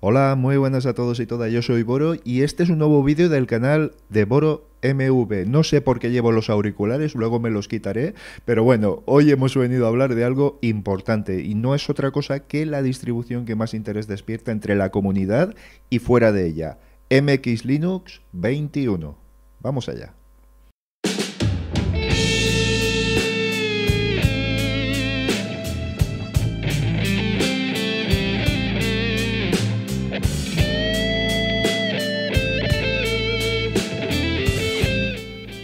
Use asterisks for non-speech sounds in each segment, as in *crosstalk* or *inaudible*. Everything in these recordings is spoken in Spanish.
Hola, muy buenas a todos y todas, yo soy Boro y este es un nuevo vídeo del canal de Boro MV. No sé por qué llevo los auriculares, luego me los quitaré, pero bueno, hoy hemos venido a hablar de algo importante y no es otra cosa que la distribución que más interés despierta entre la comunidad y fuera de ella, MX Linux 21. Vamos allá.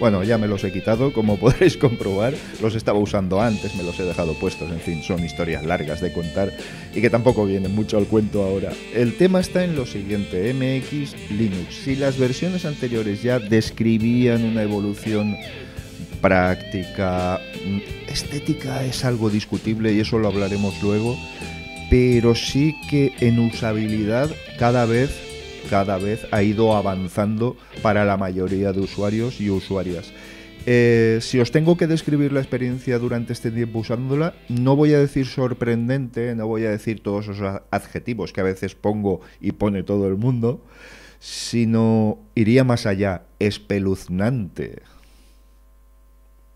Bueno, ya me los he quitado, como *laughs* podréis comprobar, los estaba usando antes, me los he dejado puestos, en fin, son historias largas de contar y que tampoco vienen mucho al cuento ahora. El tema está en lo siguiente, MX Linux. Si las versiones anteriores ya describían una evolución práctica, mm, estética es algo discutible y eso lo hablaremos luego, pero sí que en usabilidad cada vez cada vez ha ido avanzando para la mayoría de usuarios y usuarias. Eh, si os tengo que describir la experiencia durante este tiempo usándola, no voy a decir sorprendente, no voy a decir todos esos adjetivos que a veces pongo y pone todo el mundo, sino iría más allá, espeluznante.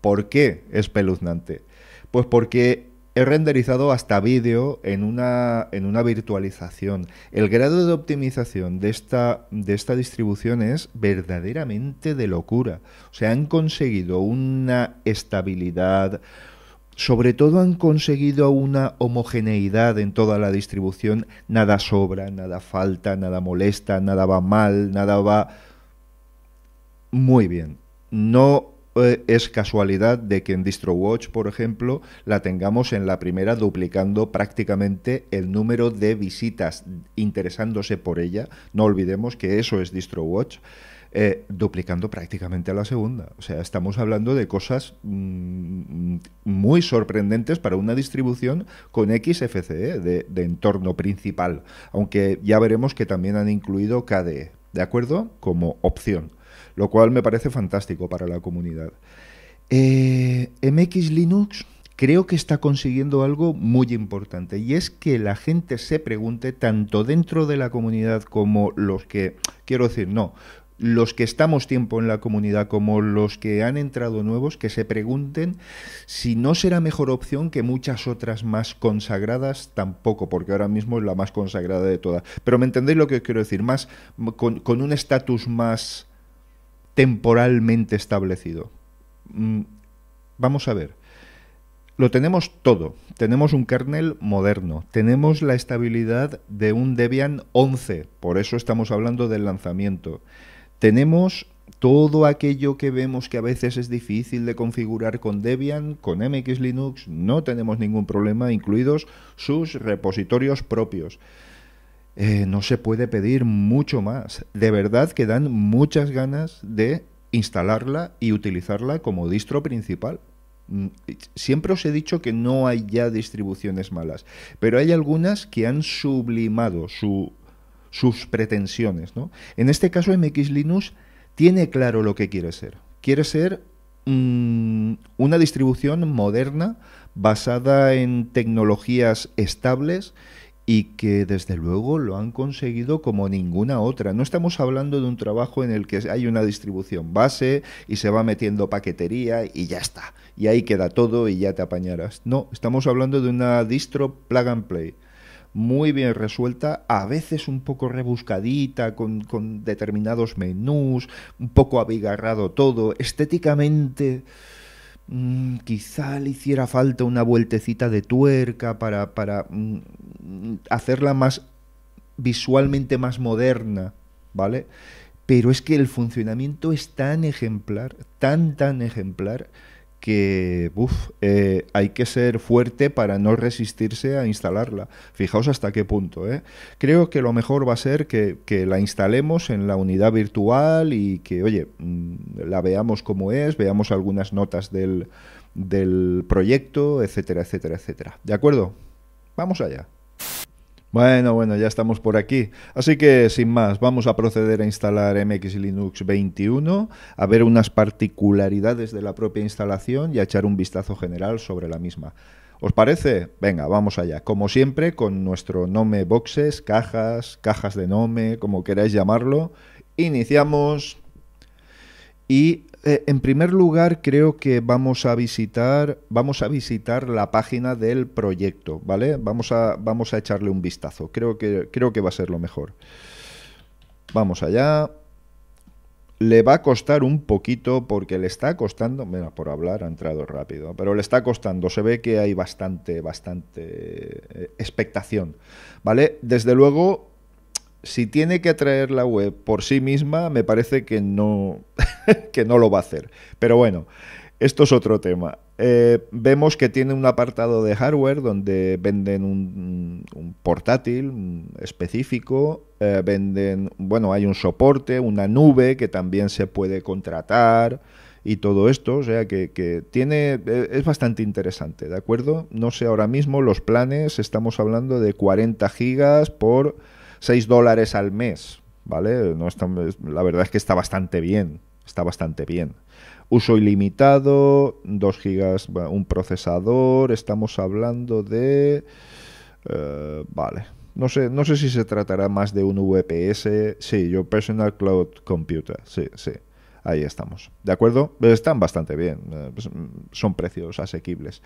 ¿Por qué espeluznante? Pues porque he renderizado hasta vídeo en una, en una virtualización. El grado de optimización de esta, de esta distribución es verdaderamente de locura. O sea, han conseguido una estabilidad, sobre todo han conseguido una homogeneidad en toda la distribución. Nada sobra, nada falta, nada molesta, nada va mal, nada va muy bien. No e-, es casualidad de que en DistroWatch, por ejemplo, la tengamos en la primera duplicando prácticamente el número de visitas interesándose por ella. No olvidemos que eso es DistroWatch. Eh, duplicando prácticamente a la segunda. O sea, estamos hablando de cosas mm, mm, muy sorprendentes para una distribución con XFCE de, de entorno principal, aunque ya veremos que también han incluido KDE, ¿de acuerdo? Como opción lo cual me parece fantástico para la comunidad. Eh, MX Linux creo que está consiguiendo algo muy importante y es que la gente se pregunte, tanto dentro de la comunidad como los que, quiero decir, no, los que estamos tiempo en la comunidad como los que han entrado nuevos, que se pregunten si no será mejor opción que muchas otras más consagradas tampoco, porque ahora mismo es la más consagrada de todas. Pero me entendéis lo que quiero decir, más con un estatus más temporalmente establecido. Mm, vamos a ver. Lo tenemos todo. Tenemos un kernel moderno. Tenemos la estabilidad de un Debian 11. Por eso estamos hablando del lanzamiento. Tenemos todo aquello que vemos que a veces es difícil de configurar con Debian, con MX Linux, no tenemos ningún problema, incluidos sus repositorios propios. Eh, no se puede pedir mucho más. De verdad que dan muchas ganas de instalarla y utilizarla como distro principal. Mm, siempre os he dicho que no hay ya distribuciones malas, pero hay algunas que han sublimado sus pretensiones. En este caso, MX Linux tiene claro lo que quiere ser. Quiere ser mm, una distribución moderna basada en tecnologías estables y que desde luego lo han conseguido como ninguna otra. No estamos hablando de un trabajo en el que hay una distribución base y se va metiendo paquetería y ya está. Y ahí queda todo y ya te apañarás. No, estamos hablando de una distro plug and play. Muy bien resuelta, a veces un poco rebuscadita, con, determinados menús, un poco abigarrado todo, estéticamente Mm, quizá le hiciera falta una vueltecita de tuerca para, mm, hacerla más visualmente más moderna, ¿vale? Pero es que el funcionamiento es tan ejemplar, tan, tan ejemplar, que eh, hay que ser fuerte para no resistirse a instalarla. Fijaos hasta qué punto. ¿eh? Creo que lo mejor va a ser que, la instalemos en la unidad virtual y que, oye, mm, la veamos como es, veamos algunas notas del proyecto, etcétera, etcétera, etcétera. ¿De acuerdo? Vamos allá. Bueno, bueno, ya estamos por aquí. Así que sin más, vamos a proceder a instalar MX Linux 21, a ver unas particularidades de la propia instalación y a echar un vistazo general sobre la misma. ¿Os parece? Venga, vamos allá. Como siempre, con nuestro nome boxes, cajas, cajas de nome, como queráis llamarlo, iniciamos y eh, en primer lugar, creo que vamos a visitar, vamos a visitar la página del proyecto, ¿vale? Vamos a, vamos a echarle un vistazo. Creo que, creo que va a ser lo mejor. Vamos allá. Le va a costar un poquito porque le está costando, mira, por hablar ha entrado rápido, pero le está costando, se ve que hay bastante, bastante eh, expectación, ¿vale? Desde luego, si tiene que atraer la web por sí misma, me parece que no, *laughs* que no lo va a hacer. Pero bueno, esto es otro tema. Eh, vemos que tiene un apartado de hardware donde venden un, portátil específico, eh, venden, bueno, hay un soporte, una nube que también se puede contratar y todo esto, o sea que, que tiene, eh, es bastante interesante, ¿de acuerdo? No sé ahora mismo los planes, estamos hablando de 40 gigas por 6 dólares al mes, ¿vale? No está, la verdad es que está bastante bien, está bastante bien. Uso ilimitado, 2 gigas, un procesador, estamos hablando de... Eh, vale, no sé, no sé si se tratará más de un VPS. Sí, yo Personal Cloud Computer. Sí, sí. Ahí estamos. ¿De acuerdo? Están bastante bien. Eh, pues, mm, son precios asequibles.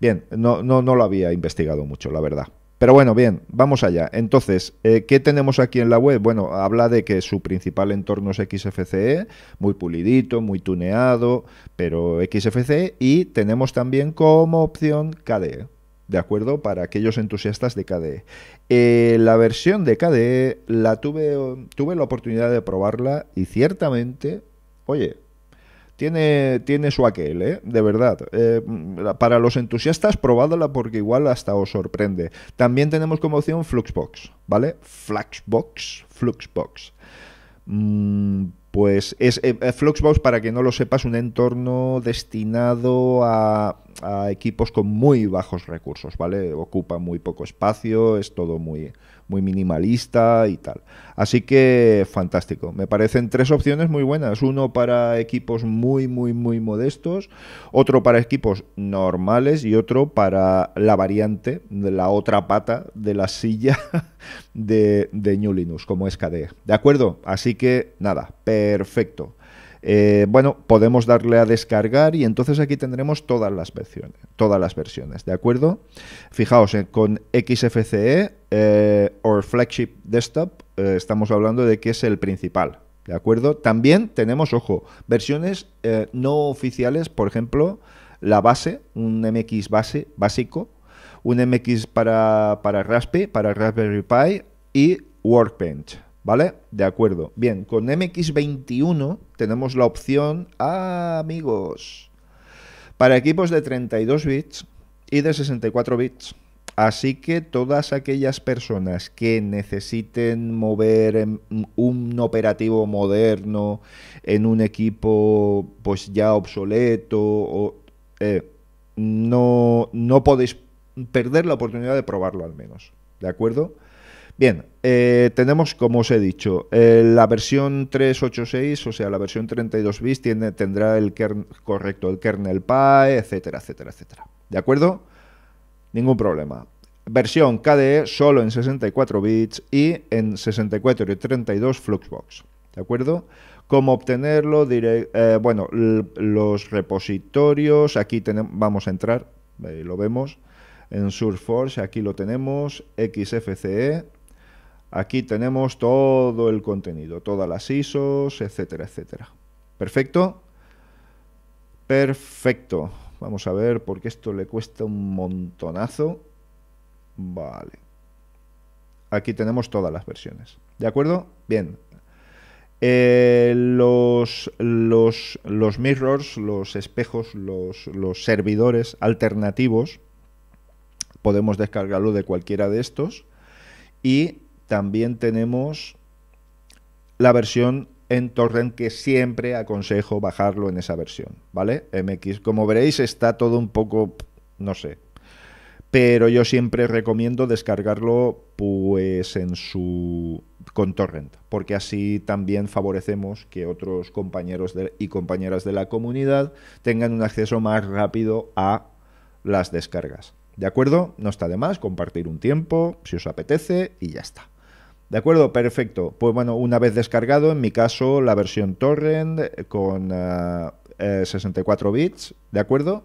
Bien, no, no, no lo había investigado mucho, la verdad. Pero bueno, bien, vamos allá. Entonces, eh, ¿qué tenemos aquí en la web? Bueno, habla de que su principal entorno es XFCE, muy pulidito, muy tuneado, pero XFCE, y tenemos también como opción KDE. ¿De acuerdo? Para aquellos entusiastas de KDE. Eh, la versión de KDE la tuve, tuve la oportunidad de probarla y ciertamente, oye, tiene, su aquel, ¿eh? de verdad. Eh, para los entusiastas, probadla porque igual hasta os sorprende. También tenemos como opción Fluxbox, ¿vale? Fluxbox, Fluxbox. Mm, pues es eh, Fluxbox, para que no lo sepas, un entorno destinado a a equipos con muy bajos recursos, ¿vale? Ocupa muy poco espacio, es todo muy, muy minimalista y tal. Así que fantástico. Me parecen tres opciones muy buenas. Uno para equipos muy, muy, muy modestos, otro para equipos normales y otro para la variante de la otra pata de la silla *laughs* de, de New Linux, como es KDE. ¿De acuerdo? Así que nada, perfecto. Eh, bueno, podemos darle a descargar y entonces aquí tendremos todas las versiones, todas las versiones, ¿de acuerdo? Fijaos, eh, con XFCE eh, o Flagship Desktop estamos hablando de que es el principal, ¿de acuerdo? También tenemos, ojo, versiones no oficiales, por ejemplo, la base, un MX base básico, un MX para, para para Raspberry Pi y Workbench, ¿Vale? De acuerdo. Bien, con MX21 tenemos la opción, amigos, para equipos de 32 bits y de 64 bits. Así que todas aquellas personas que necesiten mover un operativo moderno en un equipo pues ya obsoleto, eh, no, no podéis perder la oportunidad de probarlo al menos. ¿De acuerdo? Bien, eh, tenemos, como os he dicho, eh, la versión 386, o sea, la versión 32 bits tendrá el kernel correcto, el kernel PAE, etcétera, etcétera, etcétera. ¿De acuerdo? Ningún problema. Versión KDE solo en 64 bits y en 64 y 32 Fluxbox. ¿De acuerdo? ¿Cómo obtenerlo? Eh, bueno, los repositorios, aquí tenemos, vamos a entrar, lo vemos, en SurForce, aquí lo tenemos, XFCE, Aquí tenemos todo el contenido, todas las ISOs, etcétera, etcétera. ¿Perfecto? Perfecto. Vamos a ver, porque esto le cuesta un montonazo. Vale. Aquí tenemos todas las versiones. ¿De acuerdo? Bien. Eh, los, los, mirrors, los espejos, los, los servidores alternativos, podemos descargarlo de cualquiera de estos y también tenemos la versión en torrent que siempre aconsejo bajarlo en esa versión, ¿vale? MX, como veréis está todo un poco, no sé, pero yo siempre recomiendo descargarlo pues en su con torrent, porque así también favorecemos que otros compañeros y compañeras de la comunidad tengan un acceso más rápido a las descargas. ¿De acuerdo? No está de más compartir un tiempo si os apetece y ya está. ¿De acuerdo? Perfecto. Pues bueno, una vez descargado, en mi caso, la versión torrent con 64 eh, eh, bits, ¿de acuerdo?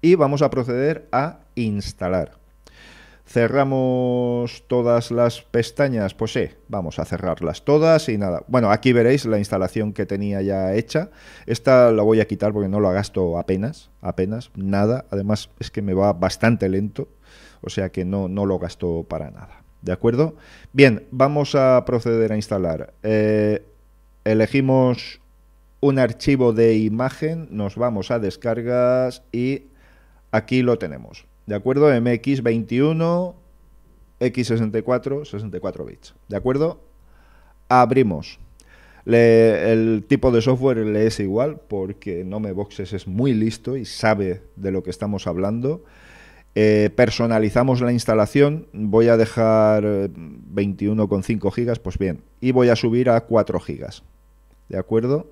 Y vamos a proceder a instalar. Cerramos todas las pestañas, pues sí, vamos a cerrarlas todas y nada. Bueno, aquí veréis la instalación que tenía ya hecha. Esta la voy a quitar porque no la gasto apenas, apenas, nada. Además es que me va bastante lento, o sea que no, no lo gasto para nada. ¿De acuerdo? Bien, vamos a proceder a instalar. Eh, elegimos un archivo de imagen, nos vamos a descargas y aquí lo tenemos. ¿De acuerdo? MX21, X64, 64 bits. ¿De acuerdo? Abrimos. el tipo de software le es igual porque Nomeboxes es muy listo y sabe de lo que estamos hablando. Eh, personalizamos la instalación, voy a dejar 21,5 eh, gigas, pues bien, y voy a subir a 4 gigas, ¿de acuerdo?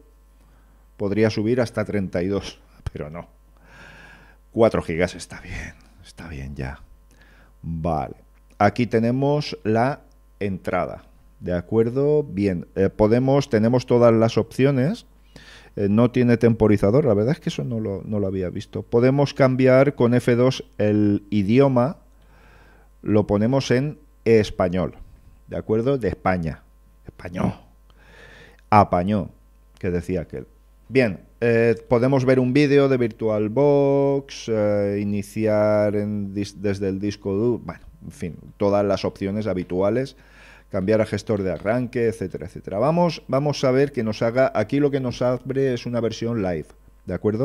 Podría subir hasta 32, *laughs* pero no. 4 gigas está bien, está bien ya. Vale, aquí tenemos la entrada, ¿de acuerdo? Bien, eh, podemos, tenemos todas las opciones eh, no tiene temporizador, la verdad es que eso no lo, había visto. Podemos cambiar con F2 el idioma, lo ponemos en español, ¿de acuerdo? De España, español, apañó, que decía aquel. Bien, eh, podemos ver un vídeo de VirtualBox, eh, iniciar desde el disco duro, bueno, en fin, todas las opciones habituales cambiar a gestor de arranque, etcétera, etcétera. Vamos, vamos a ver que nos haga, aquí lo que nos abre es una versión live, ¿de acuerdo?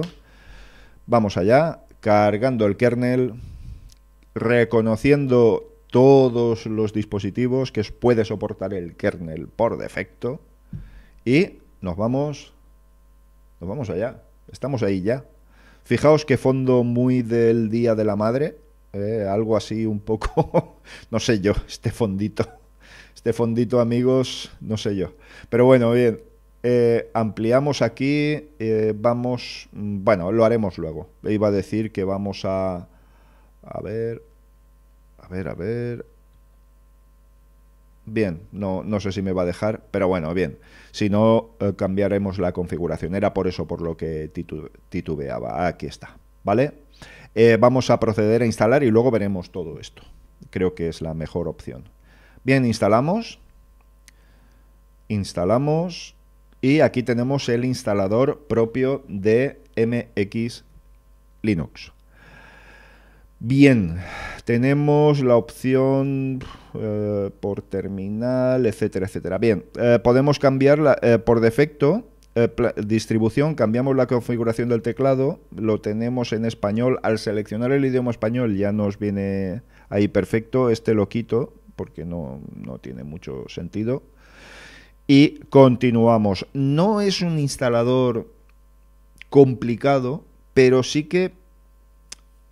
Vamos allá, cargando el kernel, reconociendo todos los dispositivos que puede soportar el kernel por defecto y nos vamos, nos vamos allá, estamos ahí ya. Fijaos qué fondo muy del Día de la Madre, eh, algo así un poco, *laughs* no sé yo, este fondito este fondito, amigos, no sé yo. Pero bueno, bien, eh, ampliamos aquí, eh, vamos, mm, bueno, lo haremos luego. Iba a decir que vamos a, a ver, a ver, a ver. Bien, no, no sé si me va a dejar, pero bueno, bien. Si no, eh, cambiaremos la configuración. Era por eso por lo que titubeaba. Aquí está, ¿vale? vamos a proceder a instalar y luego veremos todo esto. Creo que es la mejor opción. Bien, instalamos. Instalamos. Y aquí tenemos el instalador propio de MX Linux. Bien, tenemos la opción eh, por terminal, etcétera, etcétera. Bien, eh, podemos cambiar eh, por defecto. distribución, cambiamos la configuración del teclado, lo tenemos en español. Al seleccionar el idioma español ya nos viene ahí perfecto. Este lo quito porque no, tiene mucho sentido. Y continuamos. No es un instalador complicado, pero sí que,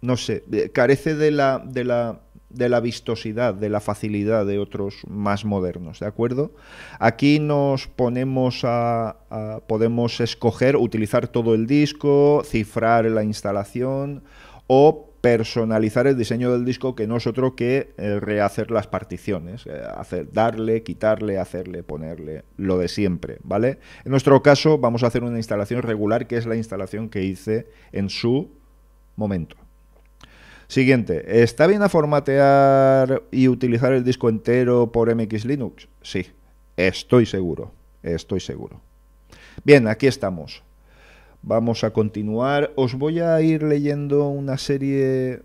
no sé, eh, carece de la, de la, vistosidad, de la facilidad de otros más modernos, ¿de acuerdo? Aquí nos ponemos a, a podemos escoger utilizar todo el disco, cifrar la instalación o personalizar el diseño del disco que no es otro que eh, rehacer las particiones, eh, hacer, darle, quitarle, hacerle, ponerle, lo de siempre, ¿vale? En nuestro caso vamos a hacer una instalación regular que es la instalación que hice en su momento. Siguiente, ¿está bien a formatear y utilizar el disco entero por MX Linux? Sí, estoy seguro, estoy seguro. Bien, aquí estamos. Vamos a continuar. Os voy a ir leyendo una serie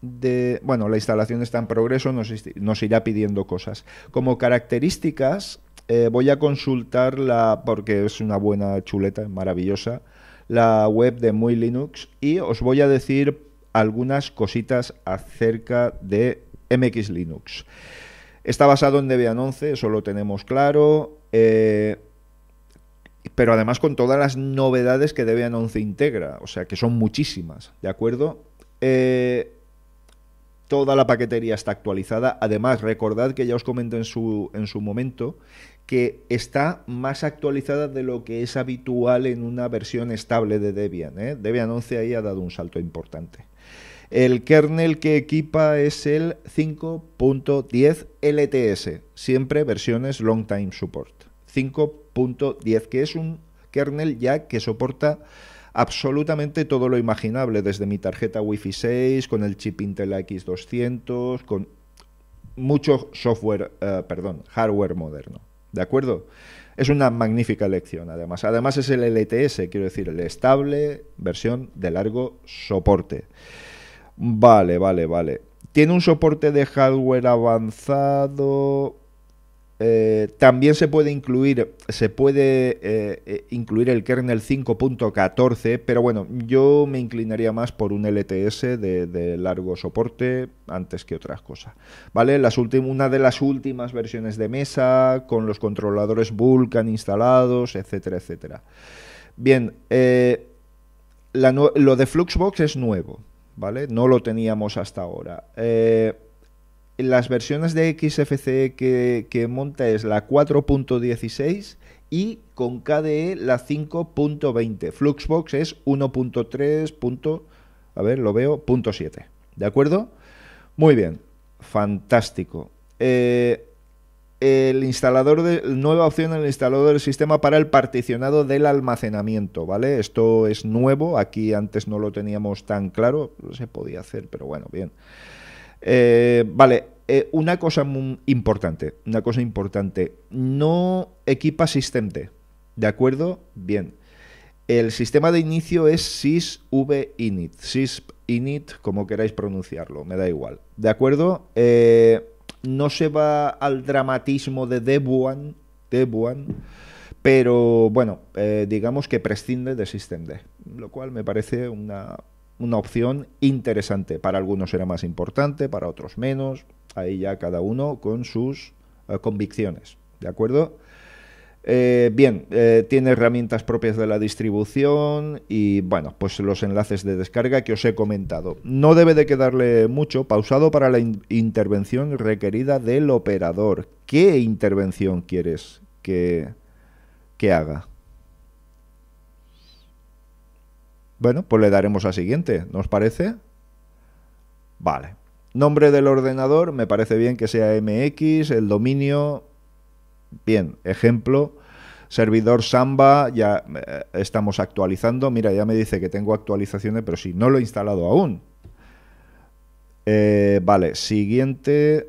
de... Bueno, la instalación está en progreso, nos, irá pidiendo cosas. Como características, eh, voy a consultar la... porque es una buena chuleta, maravillosa, la web de Muy Linux y os voy a decir algunas cositas acerca de MX Linux. Está basado en Debian 11, eso lo tenemos claro. Eh, pero además con todas las novedades que Debian 11 integra, o sea que son muchísimas, ¿de acuerdo? Eh, toda la paquetería está actualizada. Además, recordad que ya os comenté en su, en su momento que está más actualizada de lo que es habitual en una versión estable de Debian. ¿eh? Debian 11 ahí ha dado un salto importante. El kernel que equipa es el 5.10 LTS, siempre versiones Long Time Support. 5 10, que es un kernel ya que soporta absolutamente todo lo imaginable, desde mi tarjeta Wi-Fi 6, con el chip Intel X200, con mucho software, eh, perdón, hardware moderno. ¿De acuerdo? Es una magnífica elección, además. Además es el LTS, quiero decir, el estable versión de largo soporte. Vale, vale, vale. Tiene un soporte de hardware avanzado. Eh, también se puede incluir, se puede eh, eh, incluir el kernel 5.14, pero bueno, yo me inclinaría más por un LTS de, largo soporte antes que otras cosas. ¿Vale? una de las últimas versiones de mesa, con los controladores Vulkan instalados, etcétera, etcétera. Bien, lo de Fluxbox es nuevo, ¿vale? No lo teníamos hasta ahora las versiones de XFCE que, monta es la 4.16 y con KDE la 5.20. Fluxbox es 1.3. A ver, lo veo, 7. ¿De acuerdo? Muy bien, fantástico. Eh, el instalador de nueva opción en el instalador del sistema para el particionado del almacenamiento, ¿vale? Esto es nuevo, aquí antes no lo teníamos tan claro, no se podía hacer, pero bueno, bien. Eh, vale, eh, una cosa importante, una cosa importante, no equipa asistente, ¿de acuerdo? Bien. El sistema de inicio es sysvinit, sysinit, como queráis pronunciarlo, me da igual, ¿de acuerdo? Eh, no se va al dramatismo de Debuan, Debuan, pero bueno, digamos que prescinde de systemd, lo cual me parece una una opción interesante. Para algunos era más importante, para otros menos. Ahí ya cada uno con sus eh, convicciones. ¿De acuerdo? Eh, bien, eh, tiene herramientas propias de la distribución y bueno, pues los enlaces de descarga que os he comentado. No debe de quedarle mucho pausado para la intervención requerida del operador. ¿Qué intervención quieres que, que haga? Bueno, pues le daremos a siguiente, ¿nos parece? Vale. Nombre del ordenador, me parece bien que sea MX, el dominio. Bien, ejemplo. Servidor Samba, ya eh, estamos actualizando. Mira, ya me dice que tengo actualizaciones, pero si no lo he instalado aún. Eh, vale, siguiente.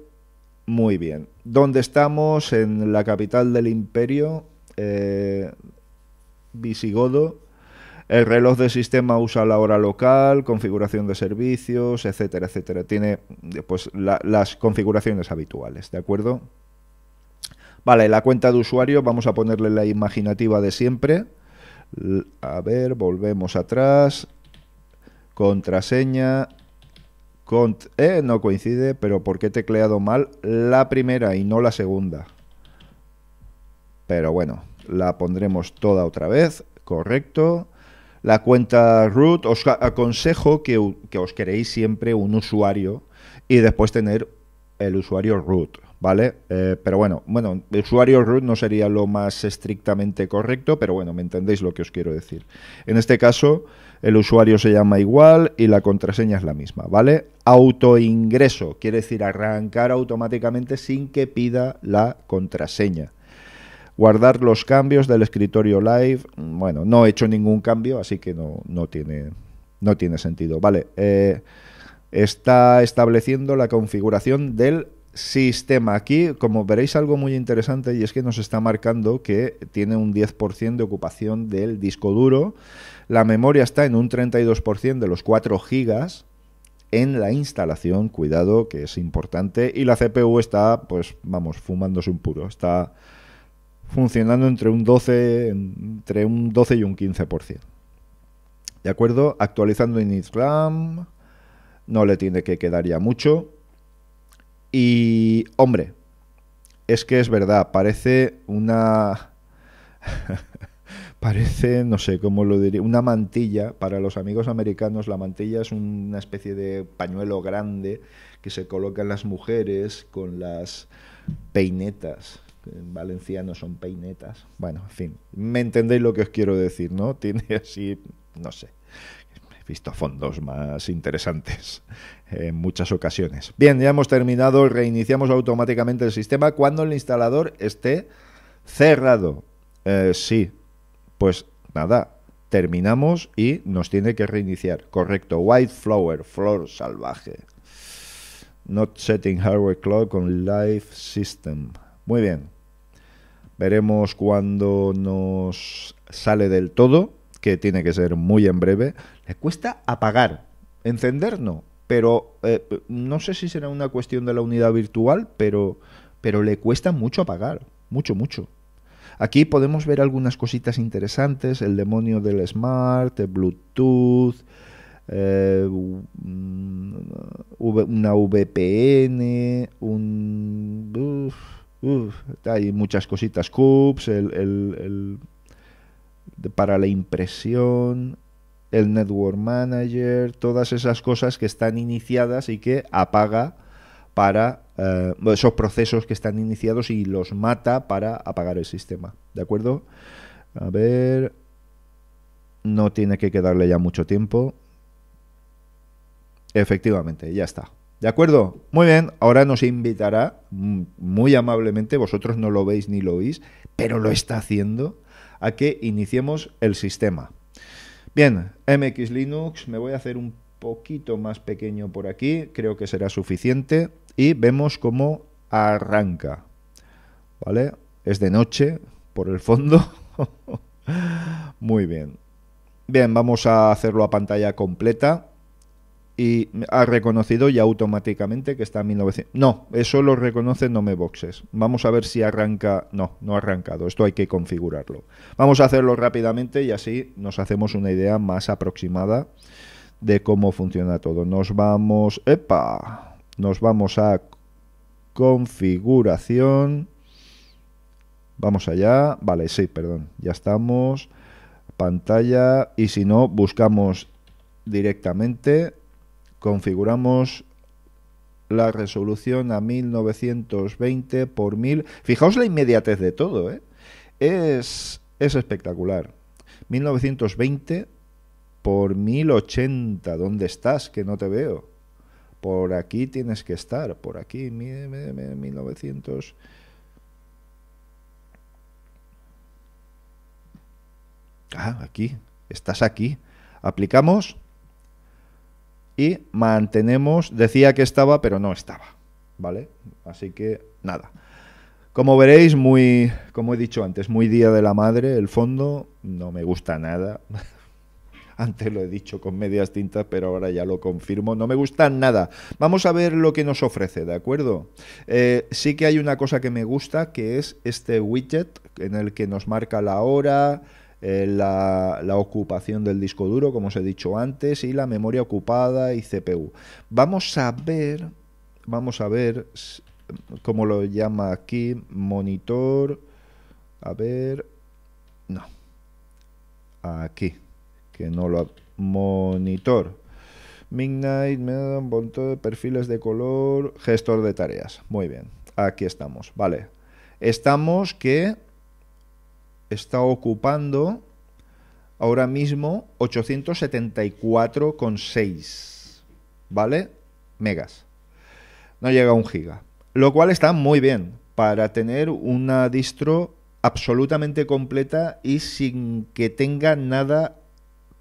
Muy bien. ¿Dónde estamos? En la capital del imperio, eh, Visigodo. El reloj de sistema usa la hora local, configuración de servicios, etcétera, etcétera. Tiene pues, las configuraciones habituales, ¿de acuerdo? Vale, la cuenta de usuario, vamos a ponerle la imaginativa de siempre. A ver, volvemos atrás. Contraseña. Cont eh, no coincide, pero ¿por qué he tecleado mal la primera y no la segunda? Pero bueno, la pondremos toda otra vez. Correcto la cuenta root, os aconsejo que, os queréis siempre un usuario y después tener el usuario root, ¿vale? Eh, pero bueno, bueno, el usuario root no sería lo más estrictamente correcto, pero bueno, me entendéis lo que os quiero decir. En este caso, el usuario se llama igual y la contraseña es la misma, ¿vale? Autoingreso, quiere decir arrancar automáticamente sin que pida la contraseña guardar los cambios del escritorio live. Bueno, no he hecho ningún cambio, así que no, tiene, no tiene sentido. Vale, eh, está estableciendo la configuración del sistema. Aquí, como veréis, algo muy interesante y es que nos está marcando que tiene un 10% de ocupación del disco duro. La memoria está en un 32% de los 4 gigas en la instalación, cuidado que es importante, y la CPU está, pues vamos, fumándose un puro, está funcionando entre un 12, entre un 12 y un 15%. ¿De acuerdo? Actualizando en Islam no le tiene que quedar ya mucho. Y, hombre, es que es verdad, parece una... *laughs* parece, no sé cómo lo diría, una mantilla. Para los amigos americanos, la mantilla es una especie de pañuelo grande que se colocan las mujeres con las peinetas en valenciano son peinetas. Bueno, en fin, me entendéis lo que os quiero decir, ¿no? *laughs* Tiene así, no sé, he visto fondos más interesantes *laughs* en muchas ocasiones. Bien, ya hemos terminado, reiniciamos automáticamente el sistema cuando el instalador esté cerrado. Eh, sí, pues nada, terminamos y nos tiene que reiniciar. Correcto, White Flower, flor salvaje. Not setting hardware clock on live system. Muy bien. Veremos cuando nos sale del todo, que tiene que ser muy en breve. Le cuesta apagar, encender no, pero eh, no sé si será una cuestión de la unidad virtual, pero, pero le cuesta mucho apagar, mucho, mucho. Aquí podemos ver algunas cositas interesantes, el demonio del smart, Bluetooth, eh, una VPN, un hay muchas cositas, CUPS, el, para la impresión, el network manager, todas esas cosas que están iniciadas y que apaga para eh, esos procesos que están iniciados y los mata para apagar el sistema, ¿de acuerdo? A ver, no tiene que quedarle ya mucho tiempo. Efectivamente, ya está. ¿De acuerdo? Muy bien, ahora nos invitará muy amablemente, vosotros no lo veis ni lo oís, pero lo está haciendo, a que iniciemos el sistema. Bien, MX Linux, me voy a hacer un poquito más pequeño por aquí, creo que será suficiente, y vemos cómo arranca. ¿Vale? Es de noche, por el fondo. *laughs* muy bien. Bien, vamos a hacerlo a pantalla completa y ha reconocido ya automáticamente que está en 1900. No, eso lo reconoce no me boxes. Vamos a ver si arranca. No, no ha arrancado. Esto hay que configurarlo. Vamos a hacerlo rápidamente y así nos hacemos una idea más aproximada de cómo funciona todo. Nos vamos. ¡Epa! Nos vamos a configuración. Vamos allá. Vale, sí, perdón. Ya estamos. Pantalla. Y si no, buscamos directamente configuramos la resolución a 1920 por 1000. Fijaos la inmediatez de todo, ¿eh? es, es espectacular. 1920 por 1080, ¿dónde estás? Que no te veo. Por aquí tienes que estar, por aquí, 1900. Ah, aquí, estás aquí. Aplicamos y mantenemos, decía que estaba, pero no estaba, ¿vale? Así que nada. Como veréis, muy, como he dicho antes, muy Día de la Madre, el fondo no me gusta nada. *laughs* Antes lo he dicho con medias tintas, pero ahora ya lo confirmo. No me gusta nada. Vamos a ver lo que nos ofrece, ¿de acuerdo? Eh, sí que hay una cosa que me gusta, que es este widget en el que nos marca la hora, la, ocupación del disco duro, como os he dicho antes, y la memoria ocupada y CPU. Vamos a ver, vamos a ver cómo lo llama aquí, monitor, a ver, no, aquí, que no lo, monitor. Midnight, un montón de perfiles de color, gestor de tareas. Muy bien, aquí estamos. Vale, estamos que está ocupando ahora mismo 874,6, ¿vale? Megas. No llega a un giga. Lo cual está muy bien para tener una distro absolutamente completa y sin que tenga nada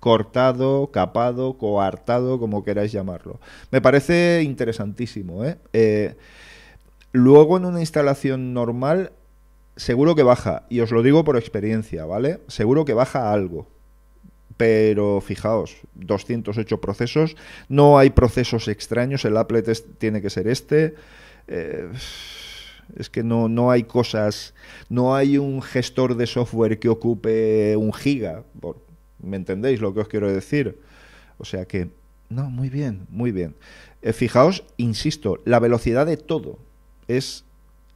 cortado, capado, coartado, como queráis llamarlo. Me parece interesantísimo. ¿eh? Eh, luego en una instalación normal seguro que baja, y os lo digo por experiencia, ¿vale? Seguro que baja algo. Pero fijaos, 208 procesos, no hay procesos extraños, el applet tiene que ser este. Eh, es que no, no hay cosas, no hay un gestor de software que ocupe un giga. ¿Me entendéis lo que os quiero decir? O sea que, no, muy bien, muy bien. Eh, fijaos, insisto, la velocidad de todo es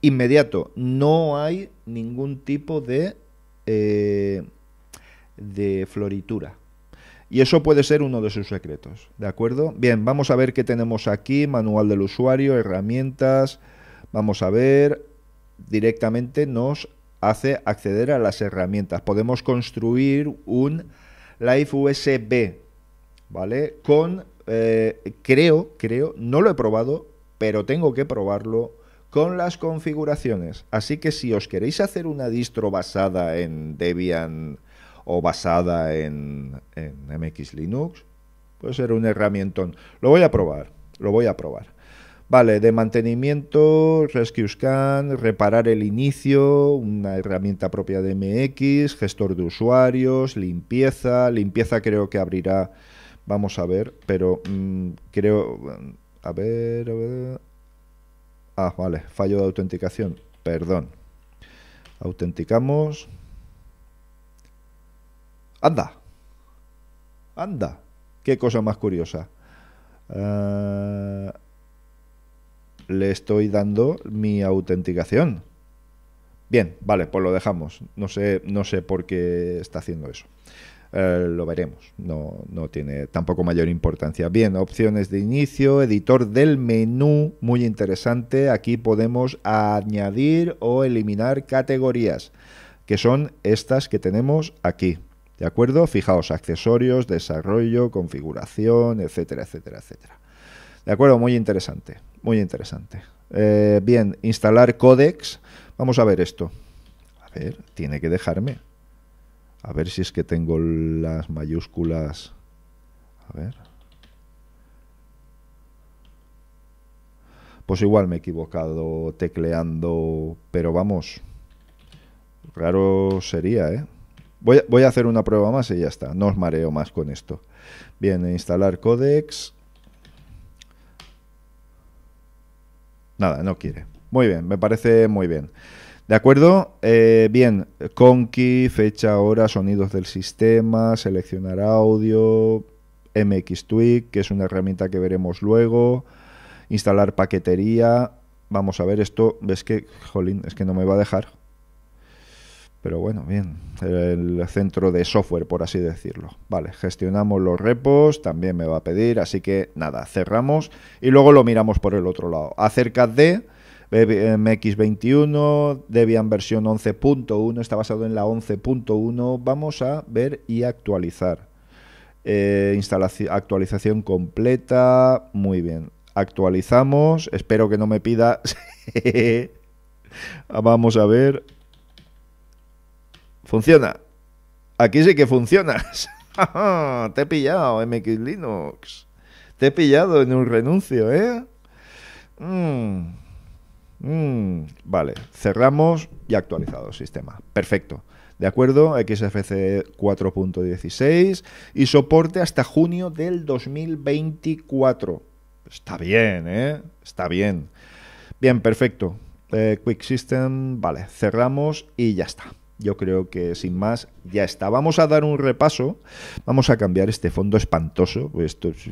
inmediato. No hay ningún tipo de, eh, de floritura. Y eso puede ser uno de sus secretos, ¿de acuerdo? Bien, vamos a ver qué tenemos aquí, manual del usuario, herramientas, vamos a ver, directamente nos hace acceder a las herramientas. Podemos construir un Live USB, ¿vale? Con, eh, creo, creo, no lo he probado, pero tengo que probarlo con las configuraciones. Así que si os queréis hacer una distro basada en Debian o basada en, MX Linux, puede ser un herramientón. Lo voy a probar, lo voy a probar. Vale, de mantenimiento, Rescue Scan, reparar el inicio, una herramienta propia de MX, gestor de usuarios, limpieza. Limpieza creo que abrirá, vamos a ver, pero mm, creo... A ver, a ver. Ah, vale, fallo de autenticación, perdón. Autenticamos. Anda. Anda. Qué cosa más curiosa. Eh, le estoy dando mi autenticación. Bien, vale, pues lo dejamos. No sé, no sé por qué está haciendo eso. Eh, lo veremos. No, tiene tampoco mayor importancia. Bien, opciones de inicio, editor del menú, muy interesante. Aquí podemos añadir o eliminar categorías, que son estas que tenemos aquí. ¿De acuerdo? Fijaos, accesorios, desarrollo, configuración, etcétera, etcétera, etcétera. ¿De acuerdo? Muy interesante, muy interesante. Eh, bien, instalar Codex Vamos a ver esto. A ver, tiene que dejarme. A ver si es que tengo las mayúsculas. A ver. Pues igual me he equivocado tecleando, pero vamos. Raro sería, ¿eh? Voy a, voy a hacer una prueba más y ya está. No os mareo más con esto. Bien, instalar codex. Nada, no quiere. Muy bien, me parece muy bien. ¿De acuerdo? Eh, bien, conky, fecha, hora, sonidos del sistema, seleccionar audio, MX Tweak, que es una herramienta que veremos luego, instalar paquetería. Vamos a ver esto, ves que, jolín, es que no me va a dejar. Pero bueno, bien, el centro de software, por así decirlo. Vale, gestionamos los repos, también me va a pedir, así que nada, cerramos y luego lo miramos por el otro lado. Acerca de eh, MX21, Debian versión 11.1, está basado en la 11.1. Vamos a ver y actualizar. Eh, instalación, actualización completa. Muy bien. Actualizamos. Espero que no me pida. *laughs* Vamos a ver. Funciona. Aquí sí que funciona. *laughs* Te he pillado, MX Linux. Te he pillado en un renuncio, ¿eh? Mm. Mm, vale, cerramos y actualizado el sistema. Perfecto. De acuerdo, XFC 4.16 y soporte hasta junio del 2024. Está bien, ¿eh? Está bien. Bien, perfecto. Eh, Quick System, vale, cerramos y ya está. Yo creo que sin más ya está. Vamos a dar un repaso. Vamos a cambiar este fondo espantoso. Esto es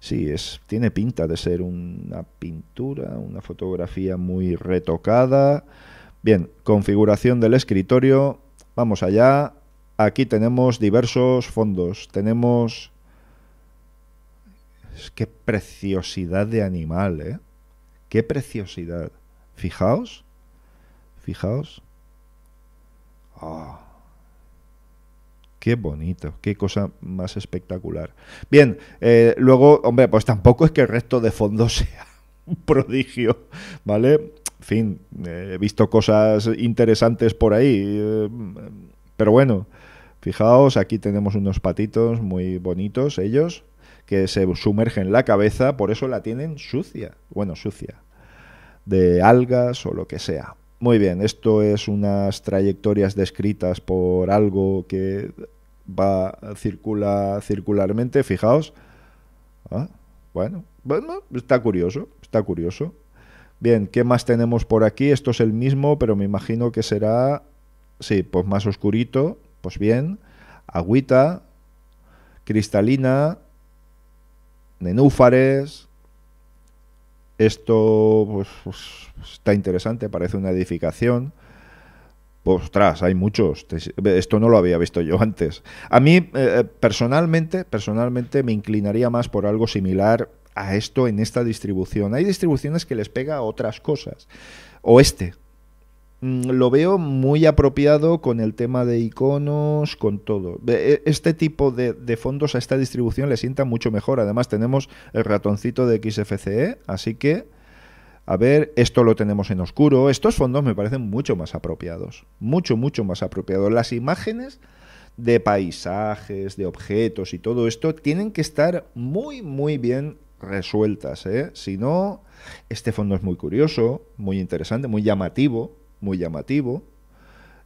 Sí, es, tiene pinta de ser una pintura, una fotografía muy retocada. Bien, configuración del escritorio. Vamos allá. Aquí tenemos diversos fondos. Tenemos... Qué preciosidad de animal, ¿eh? Qué preciosidad. Fijaos. Fijaos. Ah. Qué bonito, qué cosa más espectacular. Bien, eh, luego, hombre, pues tampoco es que el resto de fondo *laughs* sea un prodigio, ¿vale? En fin, he visto cosas interesantes por ahí, eh, pero bueno, fijaos, aquí tenemos unos patitos muy bonitos, ellos, que se sumergen la cabeza, por eso la tienen sucia, bueno, sucia, de algas o lo que sea. Muy bien, esto es unas trayectorias descritas por algo que va circula circularmente, fijaos. Ah, bueno, bueno, está curioso, está curioso. Bien, ¿qué más tenemos por aquí? Esto es el mismo, pero me imagino que será, sí, pues más oscurito, pues bien, agüita, cristalina, nenúfares, esto pues, pues, pues, está interesante, parece una edificación. Ostras, hay muchos. Esto no lo había visto yo *laughs* antes. A mí, eh, eh, personalmente, personalmente me inclinaría más por algo similar a esto en esta distribución. Hay distribuciones que les pega a otras cosas. o este Mm, lo veo muy apropiado con el tema de iconos, con todo. E, este tipo de, fondos a esta distribución le sienta mucho mejor. Además tenemos el ratoncito de XFCE, así que, a ver, esto lo tenemos en oscuro. Estos fondos me parecen mucho más apropiados. Mucho, mucho más apropiados. Las imágenes de paisajes, de objetos y todo esto tienen que estar muy, muy bien resueltas. ¿eh? Si no, este fondo es muy curioso, muy interesante, muy llamativo muy llamativo.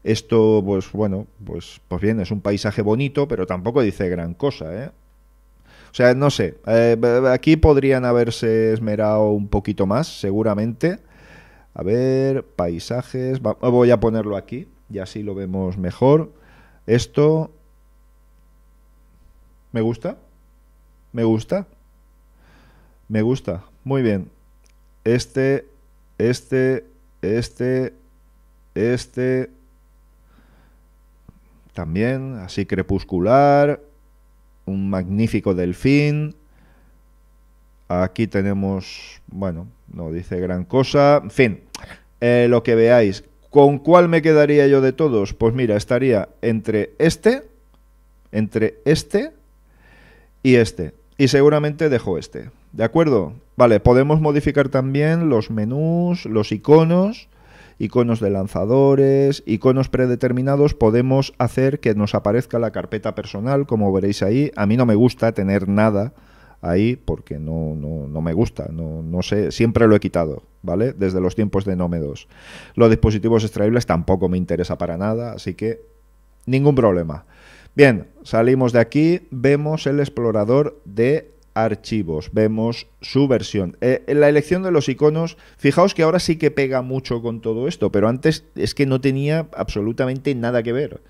Esto, pues bueno, pues, pues bien, es un paisaje bonito, pero tampoco dice gran cosa, ¿eh? O sea, no sé, eh, aquí podrían haberse esmerado un poquito más, seguramente. A ver, paisajes, voy a ponerlo aquí y así lo vemos mejor. Esto... ¿Me gusta? ¿Me gusta? Me gusta. Muy bien. Este, este, este, este también, así crepuscular, un magnífico delfín. Aquí tenemos, bueno, no dice gran cosa. En fin, eh, lo que veáis. ¿Con cuál me quedaría yo de todos? Pues mira, estaría entre este, entre este y este. Y seguramente dejo este. ¿De acuerdo? Vale, podemos modificar también los menús, los iconos iconos de lanzadores, iconos predeterminados, podemos hacer que nos aparezca la carpeta personal, como veréis ahí. A mí no me gusta tener nada ahí porque no, no, me gusta, no, sé, siempre lo he quitado, ¿vale? Desde los tiempos de Nome 2. Los dispositivos extraíbles tampoco me interesa para nada, así que ningún problema. Bien, salimos de aquí, vemos el explorador de archivos, vemos su versión. Eh, en la elección de los iconos, fijaos que ahora sí que pega mucho con todo esto, pero antes es que no tenía absolutamente nada que ver.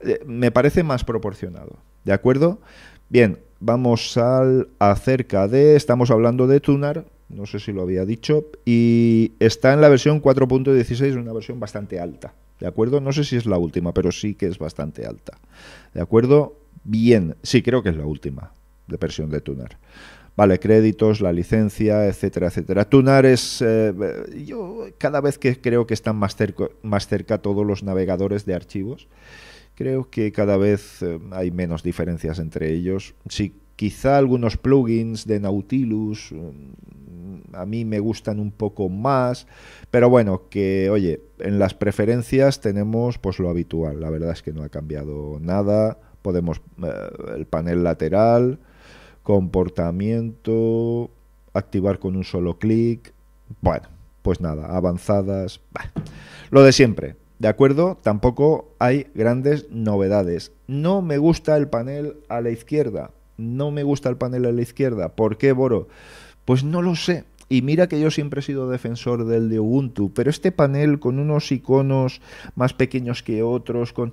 Eh, me parece más proporcionado, ¿de acuerdo? Bien, vamos al acerca de, estamos hablando de Tunar, no sé si lo había dicho, y está en la versión 4.16, una versión bastante alta, ¿de acuerdo? No sé si es la última, pero sí que es bastante alta, ¿de acuerdo? Bien, sí, creo que es la última, de versión de Tunar. Vale, créditos, la licencia, etcétera, etcétera. Tunar es, eh, yo cada vez que creo que están más, más cerca todos los navegadores de archivos, creo que cada vez eh, hay menos diferencias entre ellos. Si quizá algunos plugins de Nautilus mm, a mí me gustan un poco más, pero bueno, que oye, en las preferencias tenemos pues lo habitual, la verdad es que no ha cambiado nada, podemos eh, el panel lateral, comportamiento, activar con un solo clic, bueno, pues nada, avanzadas, lo de siempre, ¿de acuerdo? Tampoco hay grandes novedades. No me gusta el panel a la izquierda, no me gusta el panel a la izquierda, ¿por qué, Boro? Pues no lo sé. Y mira que yo siempre he sido defensor del de Ubuntu, pero este panel con unos iconos más pequeños que otros, con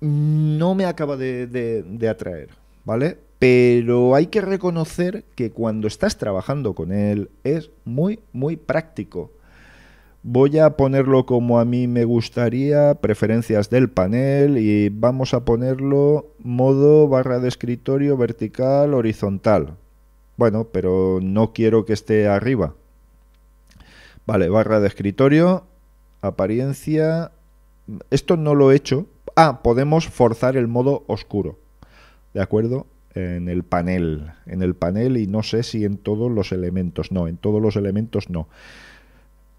no me acaba de atraer. ¿vale? Pero hay que reconocer que cuando estás trabajando con él es muy, muy práctico. Voy a ponerlo como a mí me gustaría, preferencias del panel y vamos a ponerlo modo barra de escritorio vertical horizontal. Bueno, pero no quiero que esté arriba. Vale, barra de escritorio, apariencia... Esto no lo he hecho. Ah, podemos forzar el modo oscuro. ¿de acuerdo? En el panel, en el panel y no sé si en todos los elementos, no, en todos los elementos no.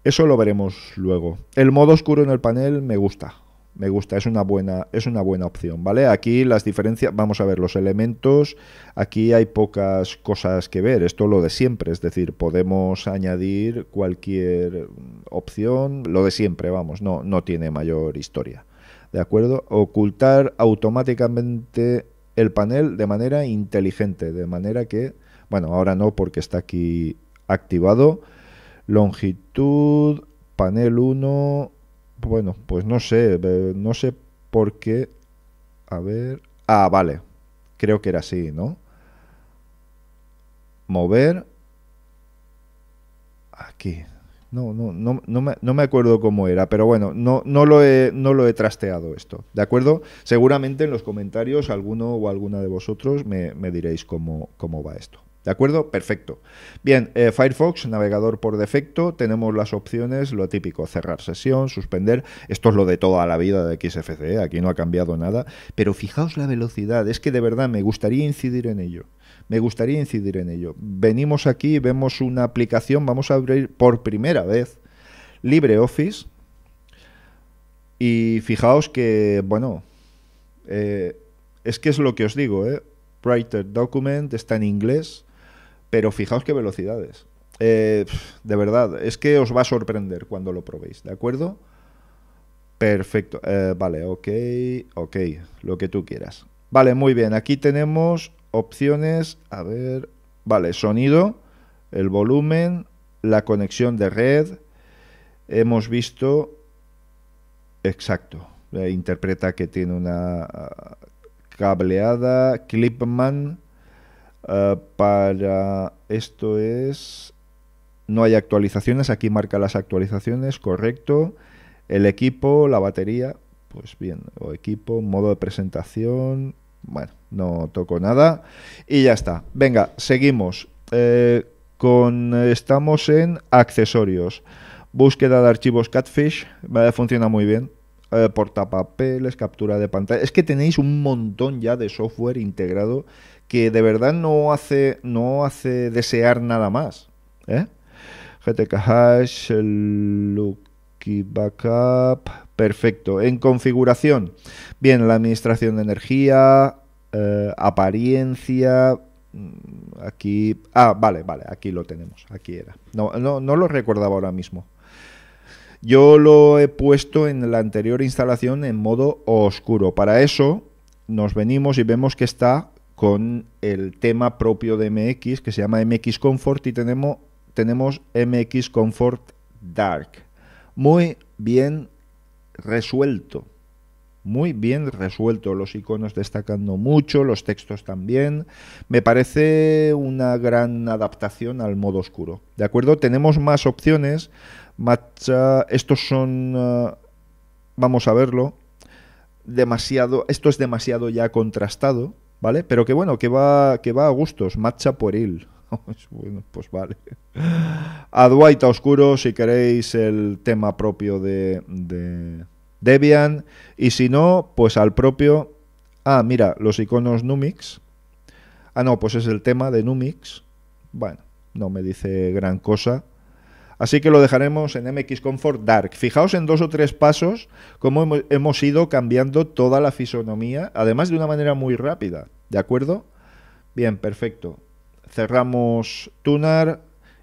Eso lo veremos luego. El modo oscuro en el panel me gusta, me gusta, es una buena, es una buena opción, ¿vale? Aquí las diferencias, vamos a ver, los elementos, aquí hay pocas cosas que ver, esto lo de siempre, es decir, podemos añadir cualquier opción, lo de siempre, vamos, no, no tiene mayor historia. ¿De acuerdo? Ocultar automáticamente el panel de manera inteligente, de manera que, bueno, ahora no porque está aquí activado, longitud, panel 1, bueno, pues no sé, eh, no sé por qué, a ver, ah, vale, creo que era así, ¿no? Mover aquí, no, no, no, no, me, no, me, acuerdo cómo era, pero bueno, no, no, lo he, trasteado esto, ¿de acuerdo? Seguramente en los comentarios alguno o alguna de vosotros me, diréis cómo, cómo va esto. ¿De acuerdo? Perfecto. Bien, eh, Firefox, navegador por defecto, tenemos las opciones, lo típico, cerrar sesión, suspender. Esto es lo de toda la vida de XFCE, ¿eh? aquí no ha cambiado nada. Pero fijaos la velocidad, es que de verdad me gustaría incidir en ello me gustaría incidir en ello. Venimos aquí, vemos una aplicación, vamos a abrir por primera vez LibreOffice y fijaos que, bueno, eh, es que es lo que os digo, ¿eh? Writer Document está en inglés, pero fijaos qué velocidades. Eh, de verdad, es que os va a sorprender cuando lo probéis, ¿de acuerdo? Perfecto. Eh, vale, ok, ok, lo que tú quieras. Vale, muy bien, aquí tenemos opciones, a ver, vale, sonido, el volumen, la conexión de red, hemos visto, exacto, interpreta que tiene una ah, cableada, Clipman, ah, para esto es, no hay actualizaciones, aquí marca las actualizaciones, correcto, el equipo, la batería, pues bien, o equipo, modo de presentación, bueno, no toco nada y ya está. Venga, seguimos. Eh, con, estamos en accesorios. Búsqueda de archivos Catfish, funciona muy bien. Eh, portapapeles, captura de pantalla. Es que tenéis un montón ya de software integrado que de verdad no hace, no hace desear nada más. ¿eh? GTK Hash, Backup, Perfecto. En configuración, bien, la administración de energía, eh, apariencia, mm, aquí... Ah, vale, vale, aquí lo tenemos, aquí era. No, no, lo recordaba ahora mismo. Yo lo he puesto en la anterior instalación en modo oscuro. Para eso nos venimos y vemos que está con el tema propio de MX que se llama MX Comfort y tenemos, tenemos MX Comfort Dark. Muy bien resuelto, muy bien resuelto, los iconos destacando mucho, los textos también. Me parece una gran adaptación al modo oscuro. ¿De acuerdo? Tenemos más opciones. Matcha, estos son, ah, vamos a verlo, demasiado, esto es demasiado ya contrastado, ¿vale? Pero que bueno, que va, que va a gustos, matcha pueril, *laughs* bueno, pues vale. A oscuro si queréis el tema propio de, Debian. Y si no, pues al propio... Ah, mira, los iconos Numix. Ah, no, pues es el tema de Numix. Bueno, no me dice gran cosa. Así que lo dejaremos en MX Comfort Dark. Fijaos en dos o tres pasos cómo hemos ido cambiando toda la fisonomía, además de una manera muy rápida. ¿De acuerdo? Bien, perfecto cerramos Tunar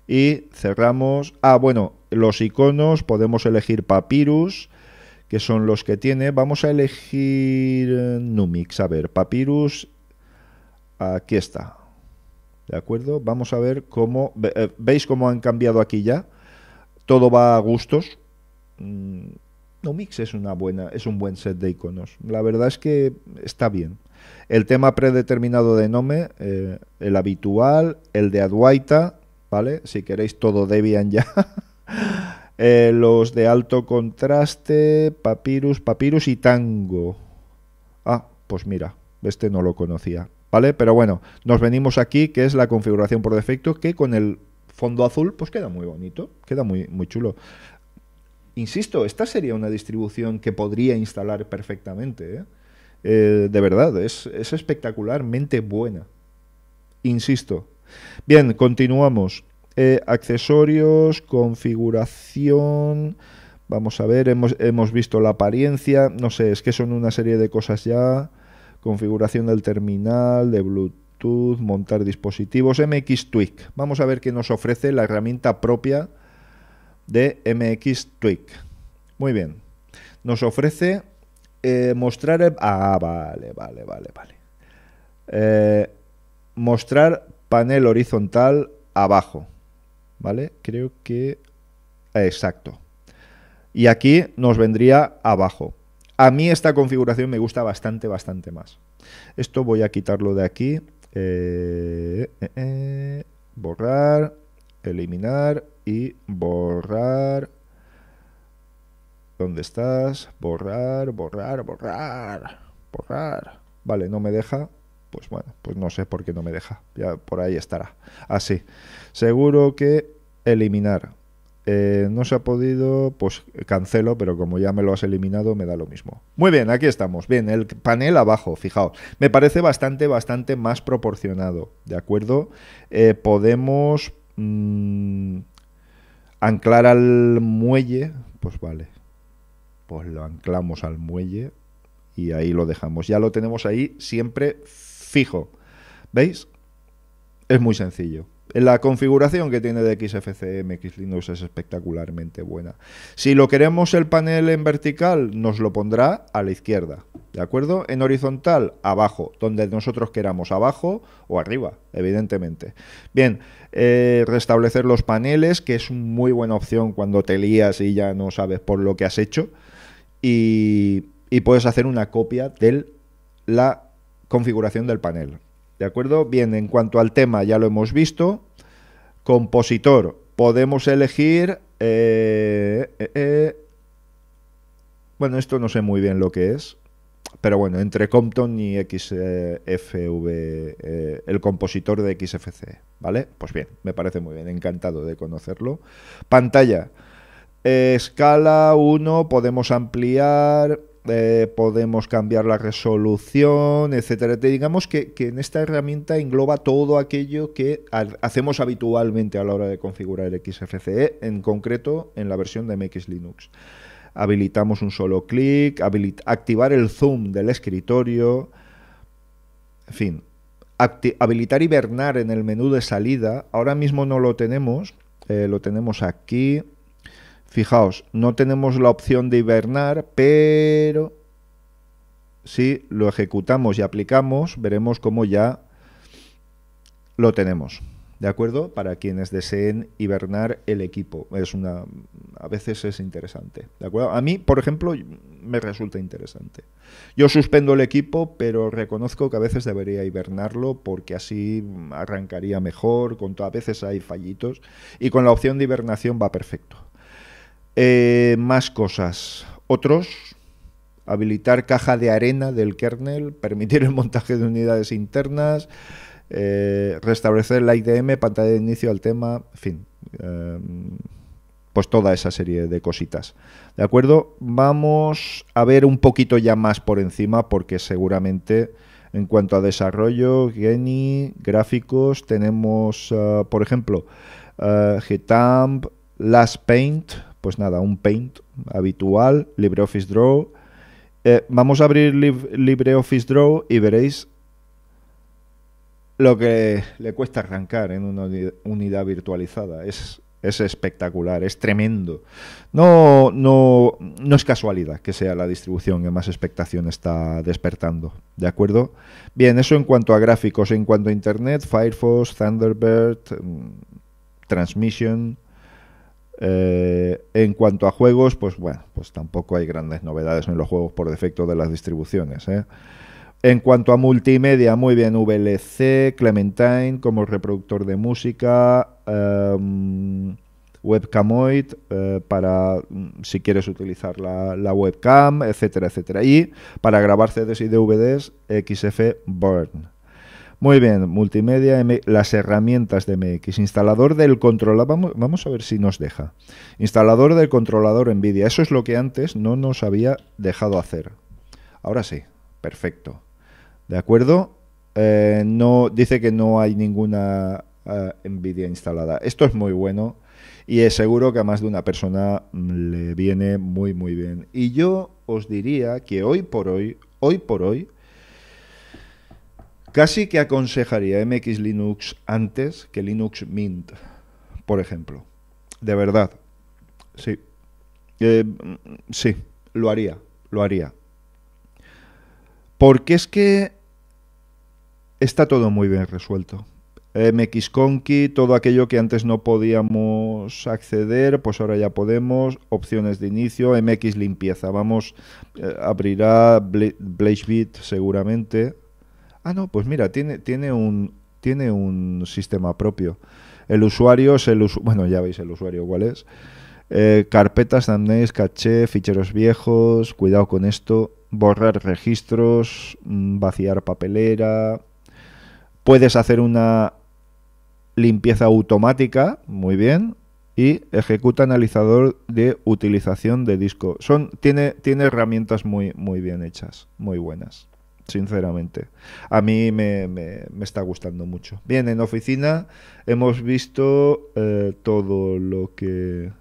y cerramos... Ah, bueno, los iconos, podemos elegir Papyrus, que son los que tiene. Vamos a elegir eh, Numix, a ver, Papyrus, aquí está. ¿De acuerdo? Vamos a ver cómo... Eh, ¿Veis cómo han cambiado aquí ya? Todo va a gustos. Mm, Numix es una buena, es un buen set de iconos. La verdad es que está bien. El tema predeterminado de Nome, eh, el habitual, el de Adwaita, ¿vale? Si queréis todo Debian ya. *laughs* Eh, los de alto contraste, Papyrus, Papyrus y Tango. Ah, pues mira, este no lo conocía, ¿vale? Pero bueno, nos venimos aquí, que es la configuración por defecto, que con el fondo azul, pues queda muy bonito, queda muy, muy chulo. Insisto, esta sería una distribución que podría instalar perfectamente, ¿eh? Eh, de verdad, es, espectacularmente buena. Insisto. Bien, continuamos. Eh, accesorios, configuración. Vamos a ver, hemos, hemos visto la apariencia. No sé, es que son una serie de cosas ya. Configuración del terminal, de Bluetooth, montar dispositivos. MX Tweak. Vamos a ver qué nos ofrece la herramienta propia de MX Tweak. Muy bien. Nos ofrece eh, mostrar... El... Ah, vale, vale, vale, vale. Eh, mostrar panel horizontal abajo. ¿Vale? Creo que... Eh, exacto. Y aquí nos vendría abajo. A mí esta configuración me gusta bastante, bastante más. Esto voy a quitarlo de aquí. borrar, eliminar y borrar ¿Dónde estás? Borrar, borrar, borrar, borrar. Vale, no me deja. Pues bueno, pues no sé por qué no me deja. Ya por ahí estará. Así. Seguro que eliminar. Eh, no se ha podido, pues cancelo, pero como ya me lo has eliminado, me da lo mismo. Muy bien, aquí estamos. Bien, el panel abajo, fijaos. Me parece bastante, bastante más proporcionado, ¿de acuerdo? Eh, podemos mm, anclar al muelle, pues vale, pues lo anclamos al muelle y ahí lo dejamos. Ya lo tenemos ahí siempre fijo. ¿Veis? Es muy sencillo. La configuración que tiene de XFCE MX Linux es espectacularmente buena. Si lo queremos el panel en vertical, nos lo pondrá a la izquierda, ¿de acuerdo? En horizontal, abajo, donde nosotros queramos, abajo o arriba, evidentemente. Bien, eh, restablecer los paneles, que es muy buena opción cuando te lías y ya no sabes por lo que has hecho y, puedes hacer una copia de la configuración del panel. ¿De acuerdo? Bien, en cuanto al tema ya lo hemos visto. Compositor, podemos elegir... Eh, eh, eh. bueno, esto no sé muy bien lo que es, pero bueno, entre Compton y XFV, el compositor de XFC, ¿vale? Pues bien, me parece muy bien, encantado de conocerlo. Pantalla, escala 1, podemos ampliar, eh, podemos cambiar la resolución, etcétera. Digamos que, en esta herramienta engloba todo aquello que hacemos habitualmente a la hora de configurar el XFCE, en concreto en la versión de MX Linux. Habilitamos un solo clic, activar el zoom del escritorio, en fin, habilitar hibernar en el menú de salida. Ahora mismo no lo tenemos, eh, lo tenemos aquí Fijaos, no tenemos la opción de hibernar, pero si lo ejecutamos y aplicamos, veremos cómo ya lo tenemos. ¿De acuerdo? Para quienes deseen hibernar el equipo. Es una. A veces es interesante. ¿De acuerdo? A mí, por ejemplo, me resulta interesante. Yo suspendo el equipo, pero reconozco que a veces debería hibernarlo porque así arrancaría mejor. Con, a veces hay fallitos. Y con la opción de hibernación va perfecto. Eh, más cosas. Otros, habilitar caja de arena del kernel, *laughs* permitir el montaje de unidades internas, eh, restablecer la IDM, pantalla de inicio al tema, en fin. Em, pues toda esa serie de cositas. ¿De acuerdo? Vamos a ver un poquito ya más por encima porque seguramente en cuanto a desarrollo, Geni, gráficos, tenemos, ah, por ejemplo, uh, Last paint pues nada, un Paint habitual, LibreOffice Draw. Eh, vamos a abrir LibreOffice Draw y veréis lo que le cuesta arrancar en una unidad virtualizada. Es, es espectacular, es tremendo. No, no, no es casualidad que sea la distribución que más expectación está despertando. ¿De acuerdo? Bien, eso en cuanto a gráficos. En cuanto a Internet, Firefox, Thunderbird, mm, Transmission, eh, en cuanto a juegos, pues bueno, pues tampoco hay grandes novedades en los juegos por defecto de las distribuciones. ¿eh? En cuanto a multimedia, muy bien, VLC, Clementine como reproductor de música, em, Webcamoid eh, para mm, si quieres utilizar la, la, webcam, etcétera, etcétera. Y para grabar CDs y DVDs, XF Burn. Muy bien, multimedia, las herramientas de MX, instalador del controlador, vamos, a ver si nos deja. Instalador del controlador NVIDIA, eso es lo que antes no nos había dejado hacer. Ahora sí, perfecto. ¿De acuerdo? Eh, no, dice que no hay ninguna eh, NVIDIA instalada. Esto es muy bueno y es seguro que a más de una persona mm, le viene muy muy bien. Y yo os diría que hoy por hoy, hoy por hoy, Casi que aconsejaría MX Linux antes que Linux Mint, por ejemplo. De verdad. Sí. Eh, sí, lo haría, lo haría. Porque es que está todo muy bien resuelto. MX Conky, todo aquello que antes no podíamos acceder, pues ahora ya podemos. Opciones de inicio, MX limpieza. Vamos, eh, abrirá Bla seguramente. Ah, no, pues mira, tiene, tiene, un, tiene un sistema propio. El usuario es el usuario, bueno, ya veis el usuario cuál es. Eh, carpetas, thumbnails, caché, ficheros viejos, cuidado con esto, borrar registros, mm, vaciar papelera. Puedes hacer una limpieza automática, muy bien, y ejecuta analizador de utilización de disco. Son, tiene, tiene herramientas muy, muy bien hechas, muy buenas sinceramente. A mí me, está gustando mucho. Bien, en oficina hemos visto eh, todo lo que...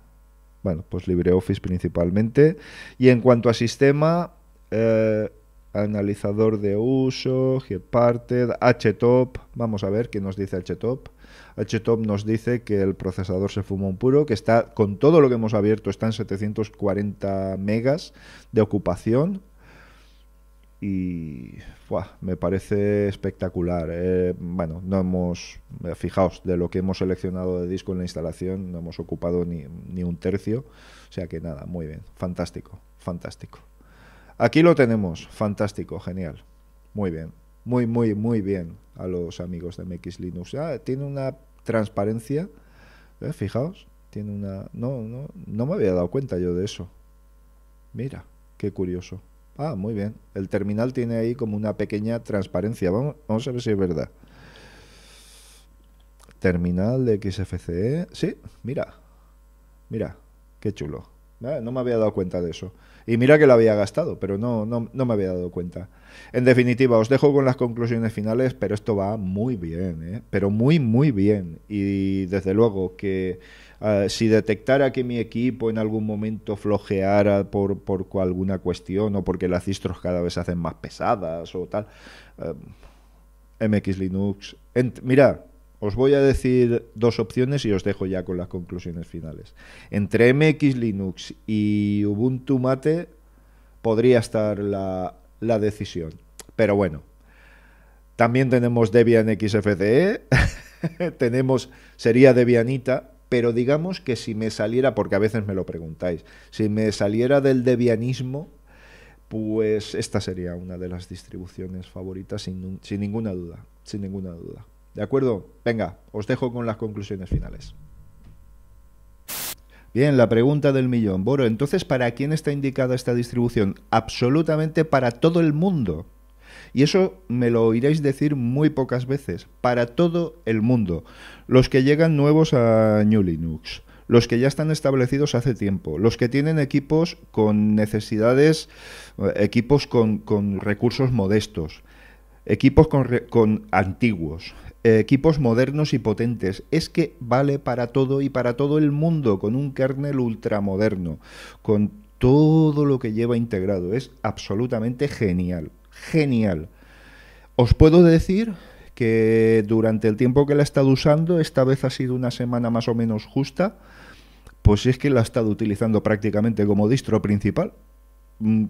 Bueno, pues LibreOffice principalmente. Y en cuanto a sistema, eh, analizador de uso, Gparted, HTOP, vamos a ver qué nos dice HTOP. HTOP nos dice que el procesador se fuma un puro, que está con todo lo que hemos abierto está en 740 megas de ocupación, y me parece espectacular. Eh, bueno, no hemos, eh, fijaos, de lo que hemos seleccionado de disco en la instalación, no hemos ocupado ni, un tercio, o sea que nada, muy bien, fantástico, fantástico. Aquí lo tenemos, fantástico, genial, muy bien, muy, muy, muy bien a los amigos de MX Linux. Ah, tiene una transparencia, eh, fijaos, tiene una... No, no, no me había dado cuenta yo de eso. Mira, qué curioso. Ah, muy bien. El terminal tiene ahí como una pequeña transparencia. Vamos, a ver si es verdad. Terminal de XFCE. Sí, mira. Mira, qué chulo. Ah, no me había dado cuenta de eso. Y mira que lo había gastado, pero no, no, no, me había dado cuenta. En definitiva, os dejo con las conclusiones finales, pero esto va muy bien, ¿eh? pero muy, muy bien. Y desde luego que Ah, si detectara que mi equipo en algún momento flojeara por, alguna cuestión o porque las distros cada vez se hacen más pesadas o tal, eh, MX Linux. mira, os voy a decir dos opciones y os dejo ya con las conclusiones finales. Entre MX Linux y Ubuntu Mate podría estar la, la decisión. Pero bueno, también tenemos Debian XFCE, *laughs* tenemos, sería Debianita, pero digamos que si me saliera, porque a veces me lo preguntáis, si me saliera del debianismo, pues esta sería una de las distribuciones favoritas sin, ninguna duda, sin ninguna duda. ¿De acuerdo? Venga, os dejo con las conclusiones finales. Bien, la pregunta del millón. Boro, entonces, ¿para quién está indicada esta distribución? Absolutamente para todo el mundo. Y eso me lo oiréis decir muy pocas veces, para todo el mundo. Los que llegan nuevos a New Linux, los que ya están establecidos hace tiempo, los que tienen equipos con necesidades, eh, equipos con, recursos modestos, equipos con, con antiguos, equipos modernos y potentes. Es que vale para todo y para todo el mundo, con un kernel ultramoderno, con todo lo que lleva integrado. Es absolutamente genial genial. Os puedo decir que durante el tiempo que la he estado usando, esta vez ha sido una semana más o menos justa, pues es que la he estado utilizando prácticamente como distro principal. Mm,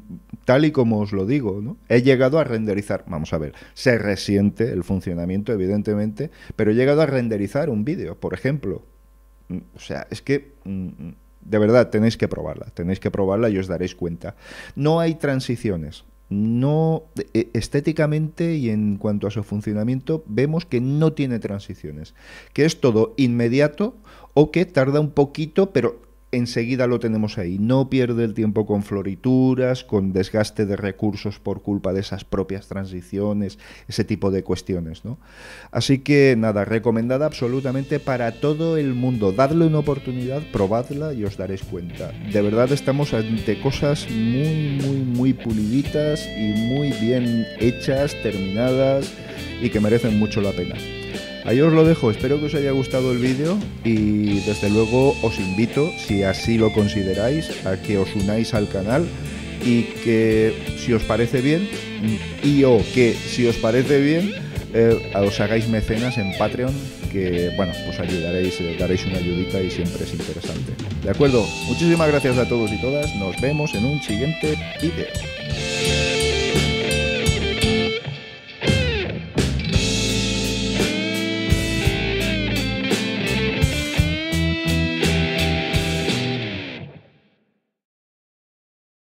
tal y como os lo digo, ¿no? He llegado a renderizar, vamos a ver, se resiente el funcionamiento, evidentemente, pero he llegado a renderizar un vídeo, por ejemplo. Mm, o sea, es que mm, de verdad tenéis que probarla, tenéis que probarla y os daréis cuenta. No hay transiciones, no e, estéticamente y en cuanto a su funcionamiento vemos que no tiene transiciones, que es todo inmediato o que tarda un poquito, pero enseguida lo tenemos ahí. No pierde el tiempo con florituras, con desgaste de recursos por culpa de esas propias transiciones, ese tipo de cuestiones, ¿no? Así que nada, recomendada absolutamente para todo el mundo. Dadle una oportunidad, probadla y os daréis cuenta. De verdad estamos ante cosas muy, muy, muy puliditas y muy bien hechas, terminadas y que merecen mucho la pena. Ahí os lo dejo, espero que os haya gustado el vídeo y desde luego os invito, si así lo consideráis, a que os unáis al canal y que si os parece bien, y o que si os parece bien, eh, os hagáis mecenas en Patreon, que bueno, os ayudaréis, eh, daréis una ayudita y siempre es interesante. ¿De acuerdo? Muchísimas gracias a todos y todas, nos vemos en un siguiente vídeo.